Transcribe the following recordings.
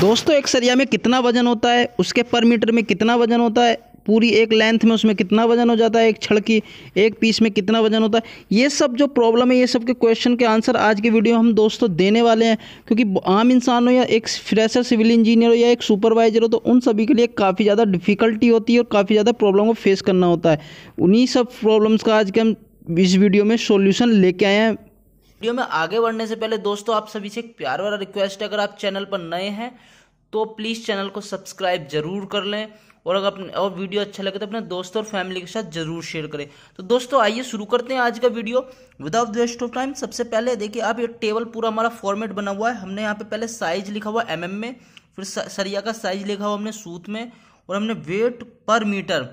दोस्तों एक सरिया में कितना वजन होता है उसके पर मीटर में कितना वजन होता है पूरी एक लेंथ में उसमें कितना वजन हो जाता है एक छड़ की एक पीस में कितना वजन होता है ये सब जो प्रॉब्लम है ये सब के क्वेश्चन के आंसर आज की वीडियो हम दोस्तों देने वाले हैं क्योंकि आम इंसान हो या एक फ्रेशर सिविल इंजीनियर हो या एक सुपरवाइजर हो तो उन सभी के लिए काफ़ी ज़्यादा डिफिकल्टी होती है और काफ़ी ज़्यादा प्रॉब्लम को फेस करना होता है उन्हीं सब प्रॉब्लम्स का आज के हम इस वीडियो में सोल्यूशन लेके आए हैं वीडियो में आगे बढ़ने से पहले दोस्तों आप सभी से एक प्यार वाला रिक्वेस्ट है अगर आप चैनल पर नए हैं तो प्लीज़ चैनल को सब्सक्राइब जरूर कर लें और अगर अपने और वीडियो अच्छा लगे तो अपने दोस्तों और फैमिली के साथ जरूर शेयर करें तो दोस्तों आइए शुरू करते हैं आज का video without waste of time सबसे पहले देखिए आप ये टेबल पूरा हमारा फॉर्मेट बना हुआ है हमने यहाँ पे पहले साइज लिखा हुआ एम में फिर सरिया का साइज लिखा हुआ हमने सूत में और हमने वेट पर मीटर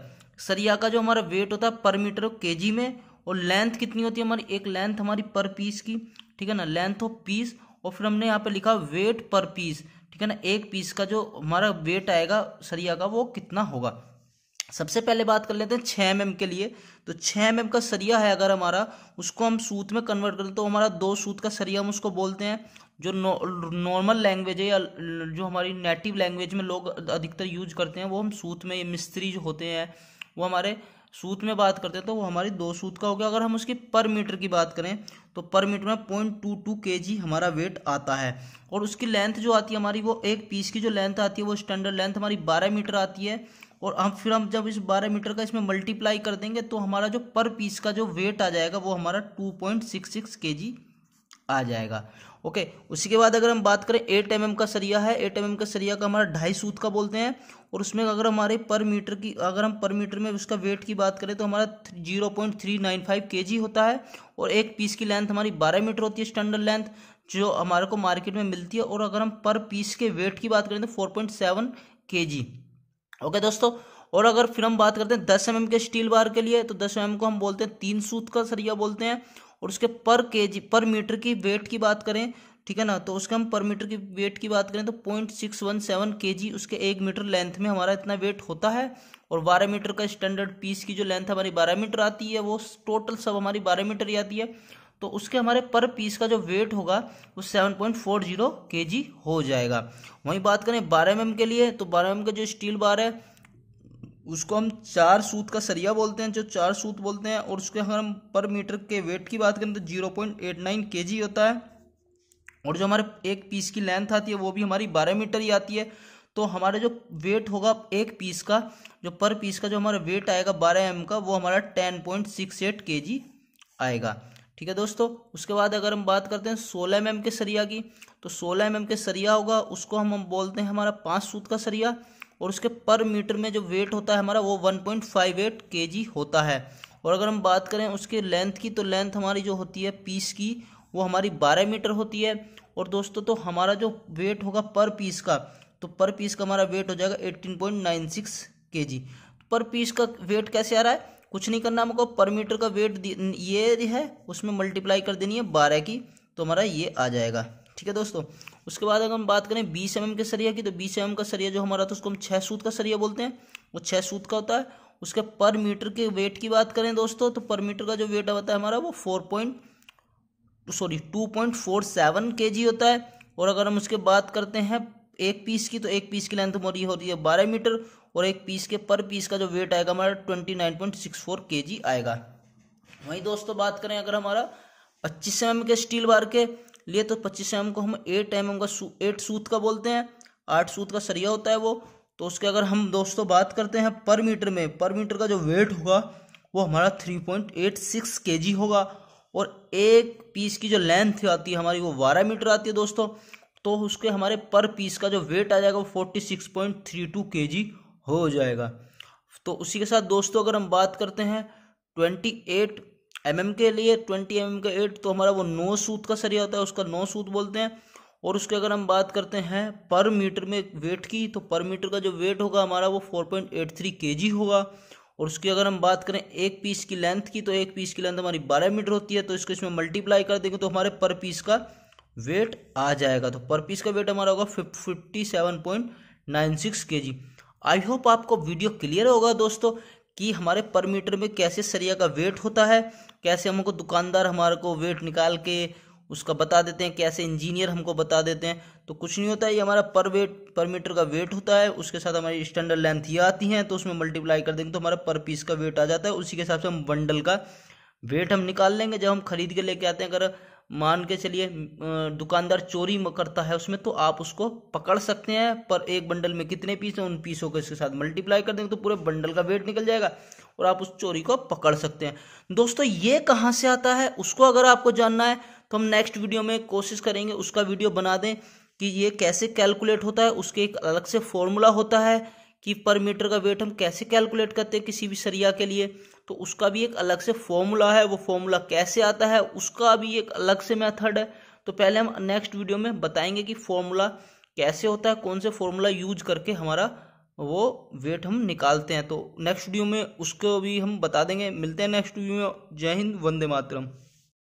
सरिया का जो हमारा वेट होता है पर मीटर के में और लेंथ कितनी होती है हमारी एक लेंथ हमारी पर पीस की ठीक है ना लेंथ ऑफ पीस और फिर हमने यहाँ पे लिखा वेट पर पीस ठीक है ना एक पीस का जो हमारा वेट आएगा सरिया का वो कितना होगा सबसे पहले बात कर लेते हैं छः एम mm के लिए तो छः एम mm का सरिया है अगर हमारा उसको हम सूत में कन्वर्ट करते तो हमारा दो सूत का सरिया हम उसको बोलते हैं जो नॉर्मल लैंग्वेज है या जो हमारी नेटिव लैंग्वेज में लोग अधिकतर यूज करते हैं वो हम सूत में मिस्त्री जो होते हैं वो हमारे सूत में बात करते हैं तो वो हमारी दो सूत का हो गया अगर हम उसकी पर मीटर की बात करें तो पर मीटर में पॉइंट टू टू के जी हमारा वेट आता है और उसकी लेंथ जो आती है हमारी वो एक पीस की जो लेंथ आती है वो स्टैंडर्ड लेंथ हमारी बारह मीटर आती है और हम फिर हम जब इस बारह मीटर का इसमें मल्टीप्लाई कर देंगे तो हमारा जो पर पीस का जो वेट आ जाएगा वो हमारा two point six six K जी आ जाएगा ओके उसी के बाद अगर हम बात करें एट एम mm का सरिया है एट एम mm का सरिया का हमारा ढाई सूत का बोलते हैं और उसमें अगर हमारे पर मीटर की अगर हम पर मीटर में उसका वेट की बात करें तो हमारा zero point three nine five K G होता है और एक पीस की लेंथ हमारी बारह मीटर होती है स्टैंडर्ड लेंथ जो हमारे को मार्केट में मिलती है और अगर हम पर पीस के वेट की बात करें तो फोर पॉइंट सेवन के जी ओके दोस्तों और अगर फिर हम बात करते हैं दस एम के स्टील बार के लिए तो दस एम को हम बोलते हैं तीन सूत का सरिया बोलते हैं और उसके पर के जी पर मीटर की वेट की बात करें ठीक है ना तो उसके हम पर मीटर की वेट की बात करें तो point six one seven K जी उसके एक मीटर लेंथ में हमारा इतना वेट होता है और बारह मीटर का स्टैंडर्ड पीस की जो लेंथ हमारी बारह मीटर आती है वो टोटल सब हमारी बारह मीटर ही आती है तो उसके हमारे पर पीस का जो वेट होगा वो सेवन पॉइंट फोर जीरो के जी हो जाएगा वहीं बात करें बारह एम mm के लिए तो बारह एम mm का जो स्टील बार है उसको हम चार सूत का सरिया बोलते हैं जो चार सूत बोलते हैं और उसके अगर हम पर मीटर के वेट की बात करें तो जीरो पॉइंट एट नाइन के जी होता है और जो हमारे एक पीस की लेंथ आती है वो भी हमारी बारह मीटर ही आती है तो हमारा जो वेट होगा एक पीस का जो पर पीस का जो हमारा वेट आएगा बारह एम का वो हमारा टेन पॉइंट सिक्स एट के जी आएगा ठीक है दोस्तों उसके बाद अगर हम बात करते हैं सोलह एम के सरिया की तो सोलह एम के सरिया होगा उसको हम हम बोलते हैं हमारा पाँच सूत का सरिया और उसके पर मीटर में जो वेट होता है हमारा वो वन पॉइंट फाइव एट के जी होता है और अगर हम बात करें उसके लेंथ की तो लेंथ हमारी जो होती है पीस की वो हमारी बारह मीटर होती है और दोस्तों तो हमारा जो वेट होगा पर पीस का तो पर पीस का हमारा वेट हो जाएगा eighteen point nine six K जी पर पीस का वेट कैसे आ रहा है कुछ नहीं करना हमको पर मीटर का वेट ये है उसमें मल्टीप्लाई कर देनी है बारह की तो हमारा ये आ जाएगा ठीक है दोस्तों उसके बाद अगर हम बात करें बीस एम के सरिया की तो बीस एम का सरिया जो हमारा था तो उसको हम छः सूत का सरिया बोलते हैं वो छः सूत का होता है उसके पर मीटर के वेट की बात करें दोस्तों तो पर मीटर का जो वेट होता है हमारा वो four point sorry two point four seven K G होता है और अगर हम उसके बात करते हैं एक पीस की तो एक पीस की लेंथ हमारी हो रही है बारह मीटर और एक पीस के पर पीस का जो वेट आएगा हमारा twenty nine point six four K G आएगा वहीं दोस्तों बात करें अगर हमारा पच्चीस एम के स्टील बार के लिए तो पच्चीस एम को हम एट एम का एट सूत का बोलते हैं आठ सूत का सरिया होता है वो तो उसके अगर हम दोस्तों बात करते हैं पर मीटर में पर मीटर का जो वेट होगा वो हमारा three point eight six K जी होगा और एक पीस की जो लेंथ आती है हमारी वो बारह मीटर आती है दोस्तों तो उसके हमारे पर पीस का जो वेट आ जाएगा वो forty six point three two K G हो जाएगा तो उसी के साथ दोस्तों अगर हम बात करते हैं ट्वेंटी एट एम एम के लिए ट्वेंटी एम एम का एट तो हमारा वो नौ सूत का सरिया होता है उसका नौ सूत बोलते हैं और उसके अगर हम बात करते हैं पर मीटर में वेट की तो पर मीटर का जो वेट होगा हमारा वो फोर पॉइंट एट थ्री के जी होगा और उसकी अगर हम बात करें एक पीस की लेंथ की तो एक पीस की लेंथ हमारी बारह मीटर होती है तो इसको इसमें मल्टीप्लाई कर देंगे तो हमारे पर पीस का वेट आ जाएगा तो पर पीस का वेट हमारा होगा fifty seven point nine six K G I hope आपको वीडियो क्लियर होगा दोस्तों कि हमारे पर मीटर में कैसे सरिया का वेट होता है कैसे हमको दुकानदार हमारे को वेट निकाल के उसका बता देते हैं कैसे इंजीनियर हमको बता देते हैं तो कुछ नहीं होता है ये हमारा पर वेट पर मीटर का वेट होता है उसके साथ हमारी स्टैंडर्ड लेंथ ये आती हैं तो उसमें मल्टीप्लाई कर देंगे तो हमारा पर पीस का वेट आ जाता है उसी के हिसाब से हम बंडल का वेट हम निकाल लेंगे जब हम खरीद के लेके आते हैं अगर मान के चलिए दुकानदार चोरी करता है उसमें तो आप उसको पकड़ सकते हैं पर एक बंडल में कितने पीस हैं उन पीसों को इसके साथ मल्टीप्लाई कर देंगे तो पूरे बंडल का वेट निकल जाएगा और आप उस चोरी को पकड़ सकते हैं दोस्तों ये कहाँ से आता है उसको अगर आपको जानना है तो हम नेक्स्ट वीडियो में कोशिश करेंगे उसका वीडियो बना दें कि ये कैसे कैलकुलेट होता है उसके एक अलग से फॉर्मूला होता है कि पर मीटर का वेट हम कैसे कैलकुलेट करते हैं किसी भी सरिया के लिए तो उसका भी एक अलग से फॉर्मूला है वो फॉर्मूला कैसे आता है उसका भी एक अलग से मेथड है तो पहले हम नेक्स्ट वीडियो में बताएंगे कि फॉर्मूला कैसे होता है कौन से फॉर्मूला यूज करके हमारा वो वेट हम निकालते हैं तो नेक्स्ट वीडियो में उसको भी हम बता देंगे मिलते हैं नेक्स्ट वीडियो में जय हिंद वंदे मातरम